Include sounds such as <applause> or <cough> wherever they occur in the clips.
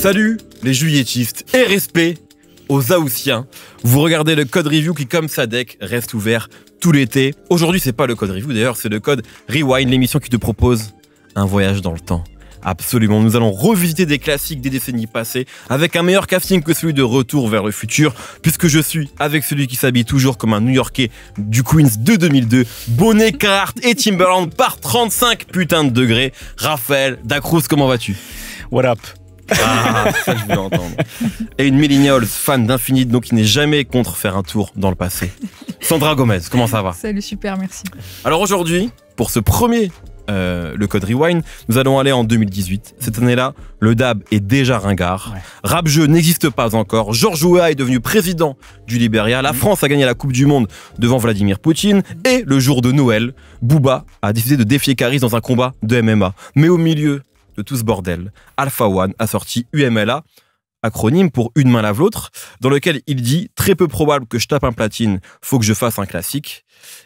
Salut les juilletistes et respect aux Aoussiens. Vous regardez le code review qui, comme sa deck, reste ouvert tout l'été. Aujourd'hui, c'est pas le code review d'ailleurs, c'est le code Rewind, l'émission qui te propose un voyage dans le temps. Absolument, nous allons revisiter des classiques des décennies passées avec un meilleur casting que celui de Retour vers le futur, puisque je suis avec celui qui s'habille toujours comme un New-Yorkais du Queens de 2002, bonnet Cart et Timberland par 35 putains de degrés. Raphaël Dacruz, comment vas-tu What up ah, ça je Et une millennials fan d'infinite donc qui n'est jamais contre faire un tour dans le passé. Sandra Gomez, comment ça va Salut, super, merci. Alors aujourd'hui, pour ce premier euh, le code Rewind. Nous allons aller en 2018. Cette année-là, le DAB est déjà ringard. Rap jeu n'existe pas encore. George Weah est devenu président du Libéria. La mm. France a gagné la Coupe du Monde devant Vladimir Poutine. Et le jour de Noël, Booba a décidé de défier Caris dans un combat de MMA. Mais au milieu de tout ce bordel. Alpha One a sorti UMLA, acronyme pour une main lave l'autre, dans lequel il dit très peu probable que je tape un platine, faut que je fasse un classique.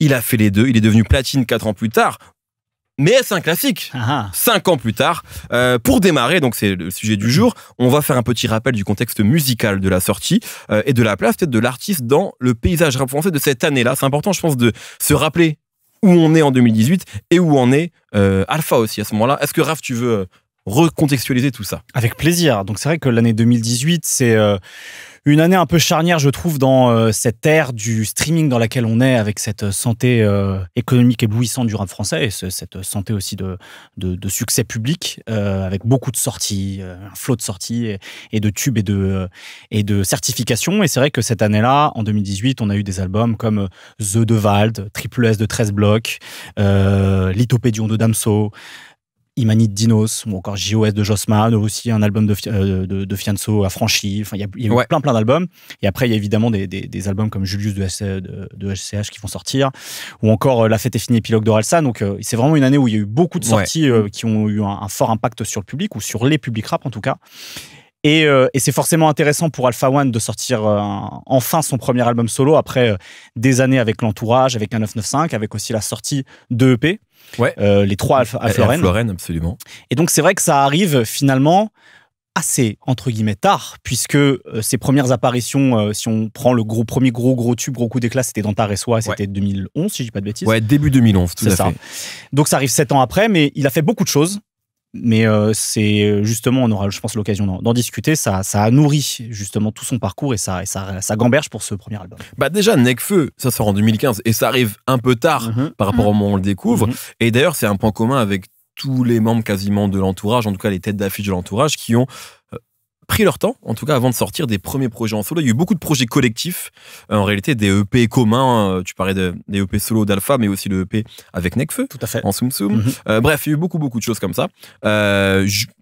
Il a fait les deux, il est devenu platine quatre ans plus tard. Mais c'est un classique. Ah, ah. Cinq ans plus tard, euh, pour démarrer, donc c'est le sujet du jour, on va faire un petit rappel du contexte musical de la sortie euh, et de la place peut-être de l'artiste dans le paysage rap français de cette année-là. C'est important, je pense, de se rappeler où on est en 2018 et où on est euh, Alpha aussi à ce moment-là. Est-ce que Raph, tu veux recontextualiser tout ça. Avec plaisir. Donc c'est vrai que l'année 2018, c'est euh, une année un peu charnière, je trouve, dans euh, cette ère du streaming dans laquelle on est, avec cette santé euh, économique éblouissante du rap français et cette santé aussi de, de, de succès public, avec beaucoup de sorties, un flot de sorties et, de tubes et de, et de certifications. Et c'est vrai que cette année-là, en 2018, on a eu des albums comme The Devald, Triple S de 13 blocs, euh, Lithopédion de Damso, Imani Dinos ou encore JOS de Josman, aussi un album de, euh, de, de, Fianso Franchi. Enfin, il y a, plein plein d'albums. Et après, il y a évidemment des, des, albums comme Julius de, de, HCH qui vont sortir, ou encore euh, La fête est finie, épilogue d'Orelsan. Donc, euh, c'est vraiment une année où il y a eu beaucoup de sorties qui ont eu un, fort impact sur le public ou sur les publics rap en tout cas. Euh, et, c'est forcément intéressant pour Alpha One de sortir euh, enfin son premier album solo après euh, des années avec l'entourage, avec un 995, avec aussi la sortie de EP. les trois Alpha, Alpha, absolument. Et donc c'est vrai que ça arrive finalement assez entre guillemets tard puisque ses premières apparitions si on prend le gros premier gros gros tube gros coup d'éclat c'était dans Tar et Soi, c'était 2011 si je dis pas de bêtises ouais début 2011 tout à ça. fait donc ça arrive sept ans après mais il a fait beaucoup de choses mais euh, c'est euh, justement, on aura, je pense, l'occasion d'en discuter. Ça, ça a nourri justement tout son parcours et ça, ça, gamberge pour ce premier album. Bah déjà, Necfeu, ça sort en 2015 et ça arrive un peu tard mm-hmm. par rapport au mm-hmm. moment où on le découvre. Mm-hmm. Et d'ailleurs, c'est un point commun avec tous les membres quasiment de l'entourage, en tout cas les têtes d'affiche de l'entourage, qui ont pris leur temps, en tout cas avant de sortir des premiers projets en solo. Il y a eu beaucoup de projets collectifs, euh, en réalité des EP communs. Euh, tu parlais de, des EP solo d'Alpha, mais aussi le EP avec Necfeu, tout à fait. en Soum Soum. Mhm. Euh, bref, il y a eu beaucoup beaucoup de choses comme ça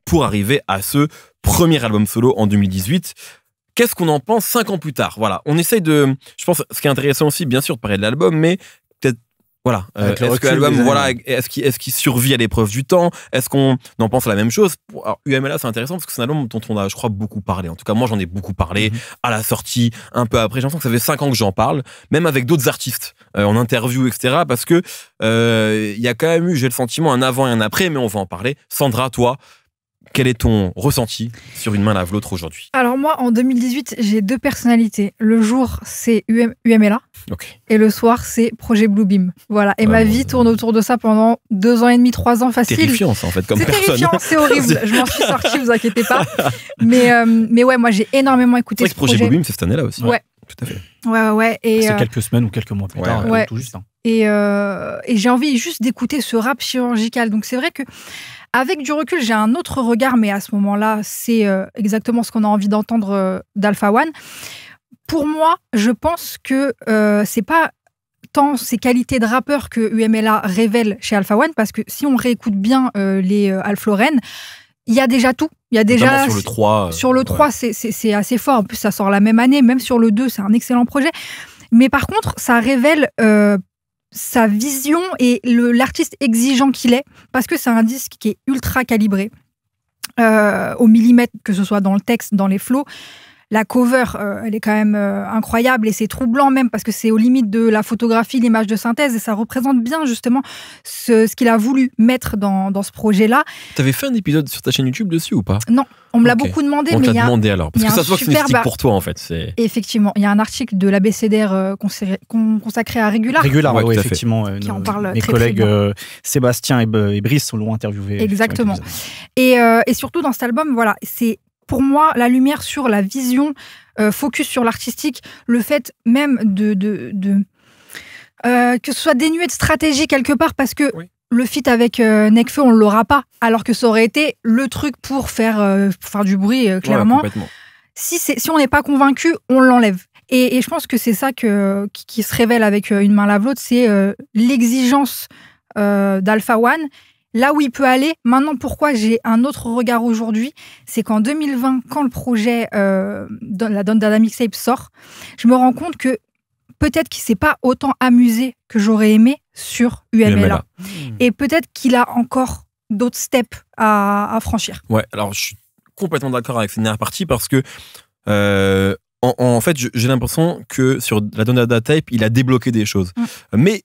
pour arriver à ce premier album solo en 2018. Qu'est-ce qu'on en pense cinq ans plus tard Voilà, on essaye de. Je pense, ce qui est intéressant aussi, bien sûr, de parler de l'album, mais peut-être voilà. Euh, est-ce que voilà, est-ce qu'il survit à l'épreuve du temps Est-ce qu'on en pense à la même chose Alors, UMLA, c'est intéressant parce que c'est un album dont on a, je crois, beaucoup parlé. En tout cas, moi, j'en ai beaucoup parlé mhm. à la sortie, un peu après. J'ai l'impression que ça fait cinq ans que j'en parle, même avec d'autres artistes, euh, en interview, etc. Parce que euh, il y a quand même eu, j'ai le sentiment, un avant et un après, mais on va en parler. Sandra, toi, quel est ton ressenti sur une main lave l'autre aujourd'hui Alors moi, en 2018, j'ai deux personnalités. Le jour, c'est UMLA. Et le soir, c'est Projet Bluebeam. Voilà. Et ah ma vie tourne autour de ça pendant deux ans et demi, trois ans facile. C'est terrifiant, en fait, comme C'est terrifiant, c'est horrible. <laughs> Je m'en suis sortie, vous inquiétez pas. Mais, euh, mais ouais, moi, j'ai énormément écouté ce projet. Projet Bluebeam, c'est cette année-là aussi. Ouais. Tout à fait. Ouais, ouais. Et c'est euh, quelques semaines ou quelques mois plus tard, euh, tout juste. Hein. Et, et j'ai envie juste d'écouter ce rap chirurgical. Donc c'est vrai que avec du recul, j'ai un autre regard, mais à ce moment-là, c'est euh, exactement ce qu'on a envie d'entendre euh, d'Alpha One. Pour moi, je pense que euh, c'est pas tant ses qualités de rappeur que UMLA révèle chez Alpha One, parce que si on réécoute bien les Alfloren, il y a déjà tout. Il y a déjà sur le 3. c'est assez fort. En plus, ça sort la même année. Même sur le 2, c'est un excellent projet. Mais par contre, ça révèle sa vision et l'artiste exigeant qu'il est, parce que c'est un disque qui est ultra calibré, euh, au millimètre, que ce soit dans le texte, dans les flots la cover, euh, elle est quand même euh, incroyable et c'est troublant même parce que c'est aux limites de la photographie, l'image de synthèse et ça représente bien justement ce, qu'il a voulu mettre dans, ce projet-là. Tu avais fait un épisode sur ta chaîne YouTube dessus ou pas Non, on me l'a beaucoup demandé. On l'a demandé alors parce que ça se voit que c'est pour toi en fait. Effectivement, il y a un article de l'ABCDR euh, consacré à Régular. Régular, oui, effectivement. Qui en parle mes collègues Sébastien et, et, Brice l'ont interviewé. Exactement. Et, et surtout dans cet album, voilà, c'est pour moi, la lumière sur la vision, euh, focus sur l'artistique, le fait même de, euh, que ce soit dénué de stratégie quelque part, parce que le fit avec euh, Nekfeu, Necfeu, on l'aura pas, alors que ça aurait été le truc pour faire, faire du bruit, clairement. si, si on n'est pas convaincu, on l'enlève. Et, je pense que c'est ça que, qui, se révèle avec une main lave l'autre, c'est l'exigence d'Alpha One là où il peut aller. Maintenant, pourquoi j'ai un autre regard aujourd'hui C'est qu'en 2020, quand le projet euh, la Donne data Mixtape sort, je me rends compte que peut-être qu'il s'est pas autant amusé que j'aurais aimé sur UMLA. Hmm. Et peut-être qu'il a encore d'autres steps à, franchir. Ouais, alors je suis complètement d'accord avec cette dernière partie parce que. Euh, en, fait, j'ai l'impression que sur la data Type, il a débloqué des choses. Hmm. Mais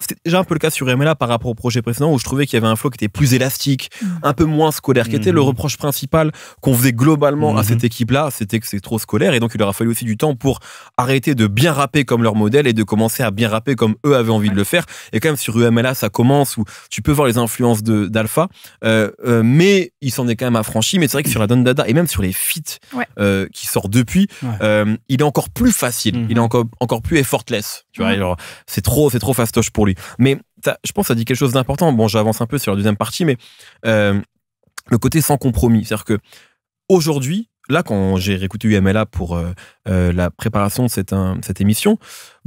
c'était déjà un peu le cas sur UMLA par rapport au projet précédent où je trouvais qu'il y avait un flow qui était plus élastique, mm. un peu moins scolaire, qui était le mm-hmm. reproche principal qu'on faisait globalement à mm-hmm. cette équipe-là, c'était que c'est trop scolaire et donc il leur a fallu aussi du temps pour arrêter de bien rapper comme leur modèle et de commencer à bien rapper comme eux avaient envie de le faire. Et quand même sur UMLA ça commence où tu peux voir les influences d'Alpha, euh, euh, mais il s'en est quand même affranchi. Mais c'est vrai que sur la Don Dada et même sur les feats euh, qui sortent depuis, il est encore plus facile, il est mm-hmm. encore, encore plus effortless. Tu vois, c'est trop, c'est trop fastoche pour mais je pense que ça dit quelque chose d'important. Bon, j'avance un peu sur la deuxième partie, mais euh, le côté sans compromis. C'est-à-dire que aujourd'hui, là, quand j'ai réécouté UMLA pour euh, euh, la préparation de cette émission,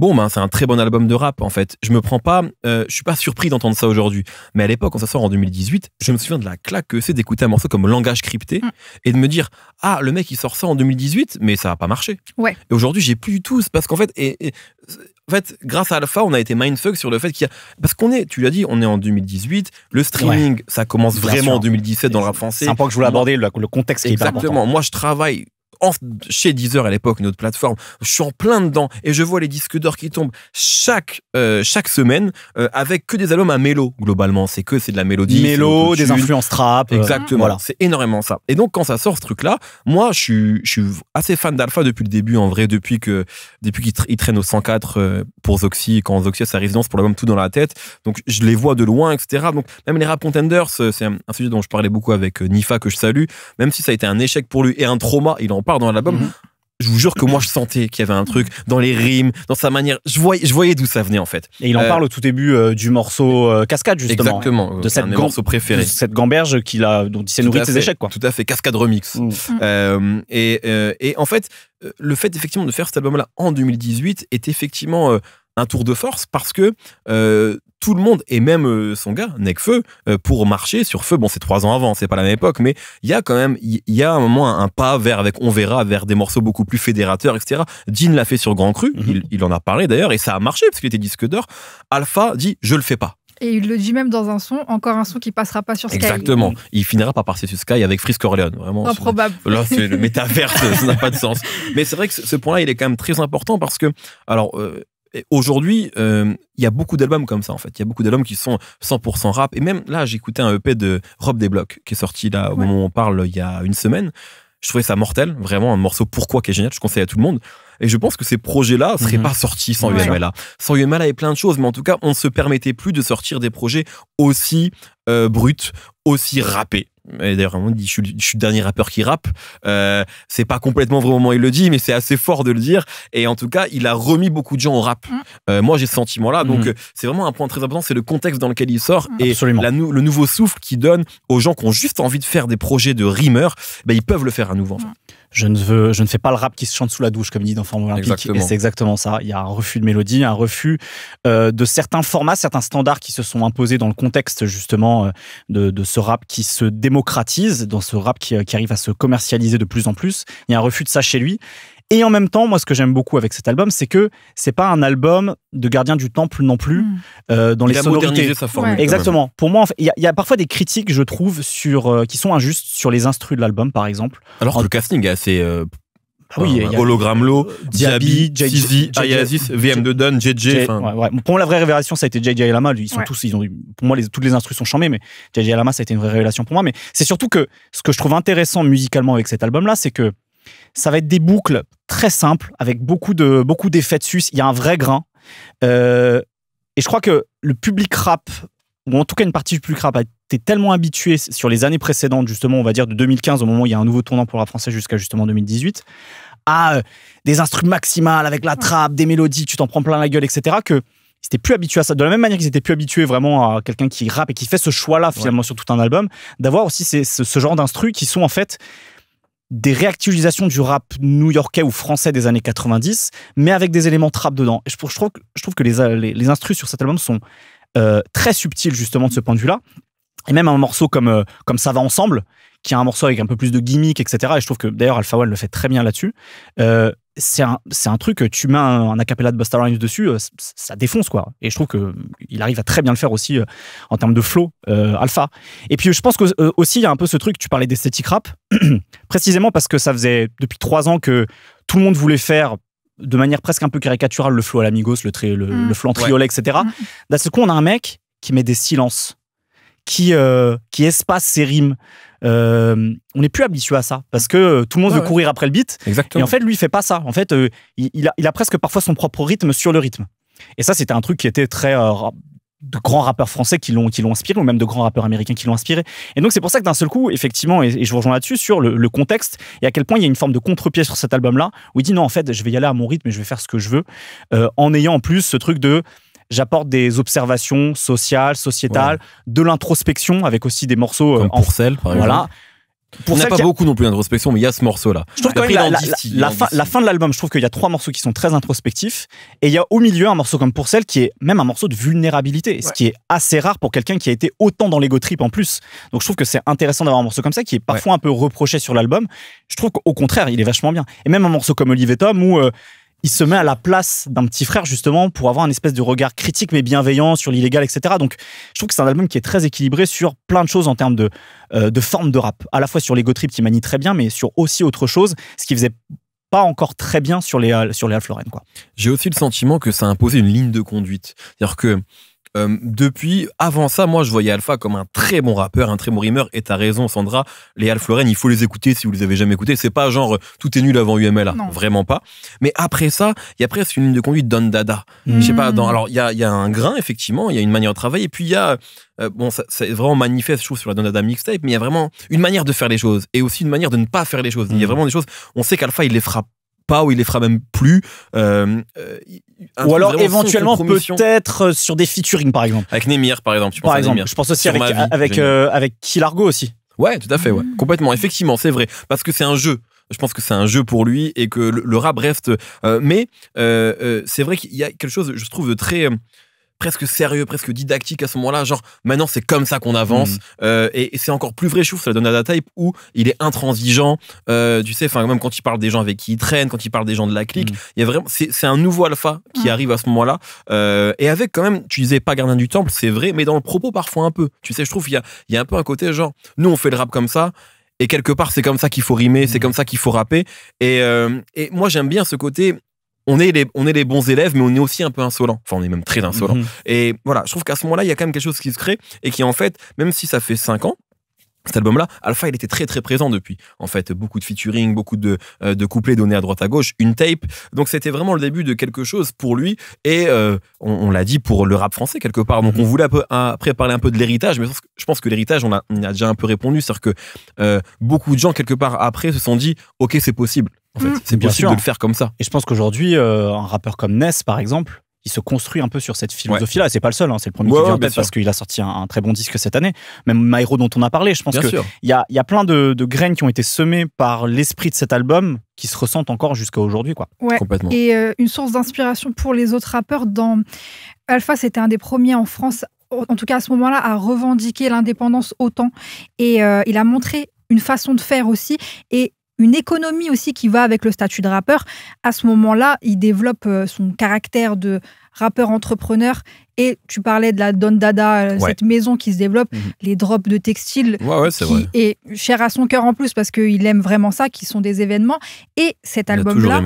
bon, hein, ben, c'est un très bon album de rap en fait. Je me prends pas, euh, je suis pas surpris d'entendre ça aujourd'hui. Mais à l'époque, quand ça sort en 2018, je me souviens de la claque que c'est d'écouter un morceau comme Langage crypté mm. et de me dire ah le mec il sort ça en 2018, mais ça a pas marché. Ouais. Et aujourd'hui, j'ai plus du tout parce qu'en fait et, en fait, grâce à Alpha, on a été mindfuck sur le fait qu'il y a. Parce qu'on est, tu l'as dit, on est en 2018. Le streaming, ça commence vraiment en 2017 dans le rap français. C'est un point que je voulais aborder, le, le contexte qui est est Exactement. Moi, je travaille chez Deezer à l'époque, une autre plateforme. Je suis en plein dedans et je vois les disques d'or qui tombent chaque, euh, chaque semaine euh, avec que des albums à mélo, globalement. C'est que c'est de la mélodie. Mélo, des influences trap. Euh, Exactement. Voilà. C'est énormément ça. Et donc, quand ça sort ce truc-là, moi, je suis, je suis assez fan d'Alpha depuis le début, en vrai, depuis que depuis qu'il traîne au 104 pour Zoxy, quand Zoxy a sa résidence pour moment Tout dans la tête. Donc, je les vois de loin, etc. Donc, même les rap contenders, c'est un sujet dont je parlais beaucoup avec Nifa, que je salue. Même si ça a été un échec pour lui et un trauma, il en parle dans l'album. Mhm. je vous jure que moi je sentais qu'il y avait un truc dans les rimes, dans sa manière. Je voyais, je voyais d'où ça venait en fait. Et il en euh, parle au tout début euh, du morceau euh, Cascade justement. Exactement. De cette morceau préféré. cette gamberge qu'il a, dont il s'est nourri de ses échecs quoi. Tout à fait. Cascade remix. Mm. Mm. Et, et, en fait, le fait effectivement de faire cet album-là en 2018 est effectivement un tour de force parce que tout le monde, et même euh, son gars, Necfeu, euh, pour marcher sur feu. Bon, c'est trois ans avant, c'est pas la même époque, mais il y a quand même, il y a un moment un, pas vers, avec On verra, vers des morceaux beaucoup plus fédérateurs, etc. Dean l'a fait sur Grand Cru, mhm. il, en a parlé d'ailleurs, et ça a marché parce qu'il était disque d'or. Alpha dit, je le fais pas. Et il le dit même dans un son, encore un son qui passera pas sur Sky. Exactement. Il finira par passer sur Sky avec Frisk Orleans. Vraiment. Improbable. Là, c'est le métaverse, <laughs> ça n'a pas de sens. Mais c'est vrai que ce point-là, il est quand même très important parce que, alors, euh, aujourd'hui, euh, il y a beaucoup d'albums comme ça, en fait. Il y a beaucoup d'albums qui sont 100% rap. Et même là, j'ai écouté un EP de Rob blocs qui est sorti là, au moment où on parle, il y a une semaine. Je trouvais ça mortel, vraiment un morceau pourquoi qui est génial, je conseille à tout le monde. Et je pense que ces projets-là seraient mhm. pas sortis sans ouais. UMLA. Sans UMLA et plein de choses, mais en tout cas, on ne se permettait plus de sortir des projets aussi euh, bruts, aussi rappés d'ailleurs dit je suis, le dernier rappeur qui rappe euh, c'est pas complètement vraiment moment il le dit mais c'est assez fort de le dire et en tout cas il a remis beaucoup de gens au rap mm. euh, moi j'ai ce sentiment là mm. donc euh, c'est vraiment un point très important c'est le contexte dans lequel il sort mm. et le nouveau souffle qu'il donne aux gens qui ont juste envie de faire des projets de rimeurs ben, ils peuvent le faire à nouveau je ne veux je ne fais pas le rap qui se chante sous la douche comme dit dans Forme Olympique et c'est exactement ça il y a un refus de mélodie un refus de certains formats certains standards qui se sont imposés dans le contexte justement de, ce rap qui se démocratise, dans ce rap euh, qui, arrive à se commercialiser de plus en plus. Il y a un refus de ça chez lui. Et en même temps, moi, ce que j'aime beaucoup avec cet album, c'est que c'est pas un album de gardien du temple non plus, hmm. euh, dans il les a sonorités. Sa formule, Exactement. Pour moi, il y, a parfois des critiques, je trouve, sur euh, qui sont injustes sur les instrus de l'album, par exemple. Alors le casting est assez ah oui, Hologram Low, euh, Diaby, Ayazis, vm de Dunn, JJ. Pour moi, la vraie révélation, ça a été JJ Lama. ils sont tous, ils ont, pour moi, toutes les instructions sont chambées, mais JJ Lama, ça a été une vraie révélation pour moi. Mais c'est surtout que ce que je trouve intéressant musicalement avec cet album-là, c'est que ça va être des boucles très simples, avec beaucoup de beaucoup d'effets de sus. Il y a un vrai grain. Euh, et je crois que le public rap ou en tout cas une partie du rap a été tellement habitué sur les années précédentes, justement, on va dire de 2015, au moment où il y a un nouveau tournant pour rap français jusqu'à justement 2018, à euh, des instruments maximales avec la trappe, des mélodies, tu t'en prends plein la gueule, etc., que ils plus habitués à ça. De la même manière qu'ils étaient plus habitués vraiment à quelqu'un qui rappe et qui fait ce choix-là finalement sur tout un album, d'avoir aussi ce, genre d'instrus qui sont en fait des réactualisations du rap new-yorkais ou français des années 90, mais avec des éléments trap dedans. Et je, trouve, que les, euh, les, les sur cet album sont euh, très subtil justement de ce point de vue-là. Et même un morceau comme, euh, comme Ça va ensemble, qui est un morceau avec un peu plus de gimmick, etc. Et je trouve que d'ailleurs Alpha One le fait très bien là-dessus. Euh, c'est un, truc, tu mets un, acapella de Busta Rhymes dessus, ça défonce quoi. Et je trouve qu'il arrive à très bien le faire aussi en termes de flow, alpha. Et puis je pense que aussi il y a un peu ce truc, tu parlais d'esthétique rap, <clears throat> précisément parce que ça faisait depuis trois ans que tout le monde voulait faire de manière presque un peu caricaturale le flow à l'amigos, le, tri, le, mm. triolet, etc. Mmh. D'un seul coup, on a un mec qui met des silences, qui, euh, qui espace ses rimes. Euh, on n'est plus habitué à ça parce que euh, tout le monde veut courir après le beat. Et en fait, lui, il fait pas ça. En fait, a, il, a, presque parfois son propre rythme sur le rythme. Et ça, c'était un truc qui était très de grands rappeurs français qui l'ont qui l'ont inspiré ou même de grands rappeurs américains qui l'ont inspiré et donc c'est pour ça que d'un seul coup effectivement et, je vous rejoins là-dessus sur le, contexte et à quel point il y a une forme de contre pièce sur cet album là où il dit non en fait je vais y aller à mon rythme et je vais faire ce que je veux euh, en ayant en plus ce truc de j'apporte des observations sociales sociétales de l'introspection avec aussi des morceaux euh, en, courselle, par exemple. voilà on n'a pas beaucoup non plus d'introspection, mais il y a ce morceau-là. Je trouve la, fin, de l'album, je trouve qu'il y a trois morceaux qui sont très introspectifs, et il y a au milieu un morceau comme Pourcel qui est même un morceau de vulnérabilité, ce qui est assez rare pour quelqu'un qui a été autant dans l'ego trip en plus. Donc je trouve que c'est intéressant d'avoir un morceau comme ça qui est parfois un peu reproché sur l'album. Je trouve qu'au contraire, il est vachement bien. Et même un morceau comme Olive et Tom où euh, il se met à la place d'un petit frère justement pour avoir un espèce de regard critique mais bienveillant sur l'illégal, etc. Donc je trouve que c'est un album qui est très équilibré sur plein de choses en termes de, euh, de forme de rap, à la fois sur l'ego Trip qui manie très bien, mais sur aussi autre chose, ce qui faisait pas encore très bien sur les euh, sur les quoi. J'ai aussi le sentiment que ça a imposé une ligne de conduite, c'est-à-dire que euh, depuis, avant ça, moi, je voyais Alpha comme un très bon rappeur, un très bon rimeur. Et t'as raison, Sandra. Les Alfloren, il faut les écouter si vous les avez jamais écoutés. C'est pas genre euh, tout est nul avant UMLA. Non. Vraiment pas. Mais après ça, il y a presque une ligne de conduite Don Dada. Je sais pas, mm. alors il y a, un grain, effectivement, il y a une manière de travailler. Et puis il y a, euh, bon, c'est vraiment manifeste, je trouve, sur la Don Dada mixtape, mais il y a vraiment une manière de faire les choses et aussi une manière de ne pas faire les choses. Il y a mm. vraiment des choses, on sait qu'Alpha, il les frappe pas ou il les fera même plus. Euh, euh, ou alors éventuellement peut-être euh, sur des featuring par exemple. Avec Nemir par exemple. Je par exemple, je pense aussi avec, avec, avec aussi. Ouais, tout à fait, ouais. Mmh. complètement. Effectivement, c'est vrai. Parce que c'est un jeu je pense que c'est un jeu pour lui et que le, rap reste. mais c'est vrai qu'il y a quelque chose, je trouve, de très presque sérieux, presque didactique à ce moment-là. Genre, maintenant, c'est comme ça qu'on avance. Mm. Euh, et, c'est encore plus vrai, je trouve, sur la Donada Type, où il est intransigeant. Euh, tu sais, enfin, même quand il parle des gens avec qui il traîne, quand il parle des gens de la clique, mm. il y a vraiment, c'est un nouveau alpha qui mm. arrive à ce moment-là. Euh, et avec, quand même, tu disais pas gardien du temple, c'est vrai, mais dans le propos, parfois un peu. Tu sais, je trouve, il y a, un peu un côté genre, nous, on fait le rap comme ça. Et quelque part, c'est comme ça qu'il faut rimer, c'est comme ça qu'il faut rapper. et moi, j'aime bien ce côté on est les, bons élèves, mais on est aussi un peu insolent. Enfin, on est même très insolent. Mhm. Et voilà, je trouve qu'à ce moment-là, il y a quand même quelque chose qui se crée et qui, en fait, même si ça fait cinq ans, cet album-là, Alpha, il était très très présent depuis. En fait, beaucoup de featuring, beaucoup de, euh, de couplets donnés à droite à gauche, une tape. Donc c'était vraiment le début de quelque chose pour lui et euh, on, l'a dit pour le rap français quelque part. Donc on mhm. voulait après parler un peu de l'héritage, mais je pense que l'héritage, on, a déjà un peu répondu. C'est-à-dire que euh, beaucoup de gens quelque part après se sont dit, ok, c'est possible. Mm. C'est bien sûr. de le faire comme ça. Et je pense qu'aujourd'hui, euh, un rappeur comme Ness, par exemple, il se construit un peu sur cette philosophie-là. C'est pas le seul, hein, c'est le premier qui vient parce qu'il a sorti un, très bon disque cette année. Même Myro dont on a parlé, je pense qu'il y a, y a plein de, graines qui ont été semées par l'esprit de cet album qui se ressentent encore jusqu'à aujourd'hui. Quoi. Complètement. Et euh, une source d'inspiration pour les autres rappeurs dans... Alpha, c'était un des premiers en France, en tout cas à ce moment-là, à revendiquer l'indépendance autant. Et euh, il a montré une façon de faire aussi. Et une économie aussi qui va avec le statut de rappeur, à ce moment-là, il développe euh, son caractère de rappeur entrepreneur. Et tu parlais de la Don Dada, euh, cette maison qui se développe, mhm. les drops de textile ouais, qui vrai. est cher à son cœur en plus parce qu'il aime vraiment ça, qui sont des événements. Et cet album-là,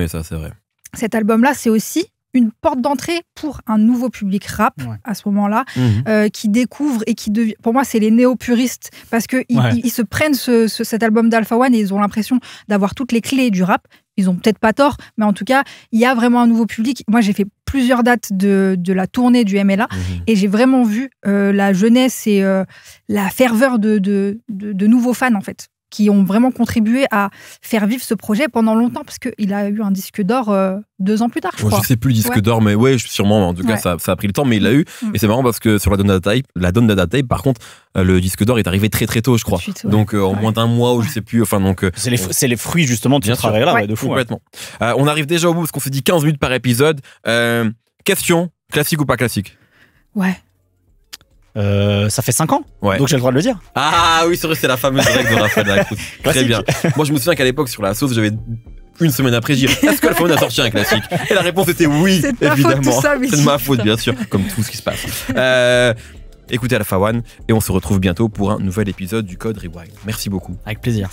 cet album-là, c'est aussi une porte d'entrée pour un nouveau public rap à ce moment-là, mhm. euh, qui découvre et qui devient. Pour moi, c'est les néo-puristes parce qu'ils ils, se prennent cet album d'Alpha One et ils ont l'impression d'avoir toutes les clés du rap. Ils ont peut-être pas tort, mais en tout cas, il y a vraiment un nouveau public. Moi, j'ai fait plusieurs dates de, la tournée du MLA mhm. et j'ai vraiment vu euh, la jeunesse et euh, la ferveur de, de, nouveaux fans, en fait qui ont vraiment contribué à faire vivre ce projet pendant longtemps, parce qu'il a eu un disque d'or euh, deux ans plus tard, je crois. Je sais plus le disque d'or, mais ouais, sûrement. En tout cas, ça, ça, a pris le temps, mais il l'a eu. Mm. Et c'est marrant parce que sur la Donne Tape, la Donne Tape, par contre, euh, le disque d'or est arrivé très très tôt, je crois. Donc euh, en moins d'un mois ou je sais plus. Enfin donc. c'est les, les, fruits justement de ce travail-là, de fou. Complètement. on arrive déjà au bout parce qu'on s'est dit 15 minutes par épisode. question classique ou pas classique Ouais. Euh, ça fait 5 ans. Donc j'ai le droit de le dire. Ah oui, c'est vrai, c'est la fameuse règle de Raphaël Lacroix. <laughs> Très bien. Moi, je me souviens qu'à l'époque, sur la sauce, j'avais une semaine après dire est-ce que la One a sorti un classique Et la réponse était oui, évidemment. C'est de ma faute, bien sûr, comme tout ce qui se passe. Euh, écoutez Alpha One et on se retrouve bientôt pour un nouvel épisode du Code Rewind. Merci beaucoup. Avec plaisir.